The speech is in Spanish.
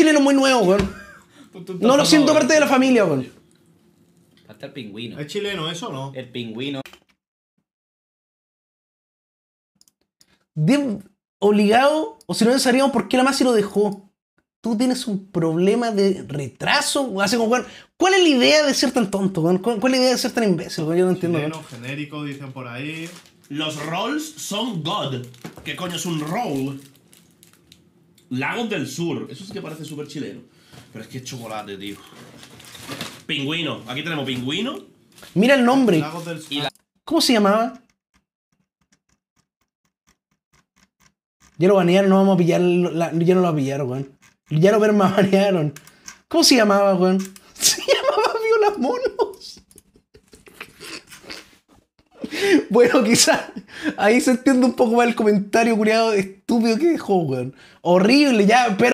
chileno muy nuevo, No lo siento parte de la familia, weón. Hasta el pingüino. ¿Es chileno eso no? El pingüino. De obligado, o si no pensaríamos por qué la Masi lo dejó. Tú tienes un problema de retraso. ¿Cuál es la idea de ser tan tonto? güey? ¿Cuál, es la idea de ser tan imbécil? Yo no entiendo. Chileno, genérico, dicen por ahí. Los rolls son God. ¿Qué coño es un roll? Lagos del Sur. Eso sí que parece súper chileno. Pero es que es chocolate, tío. Pingüino. Aquí tenemos pingüino. Mira el nombre. del Sur. ¿Cómo se llamaba? Ya lo banearon, no vamos a pillar. ya no lo pillaron, weón. Ya lo banearon. ¿Cómo se llamaba, weón? Se llamaba Viola Mono. bueno, quizás ahí se entiende un poco más el comentario, curiado, estúpido que dejó, weón. Horrible, ya, pero.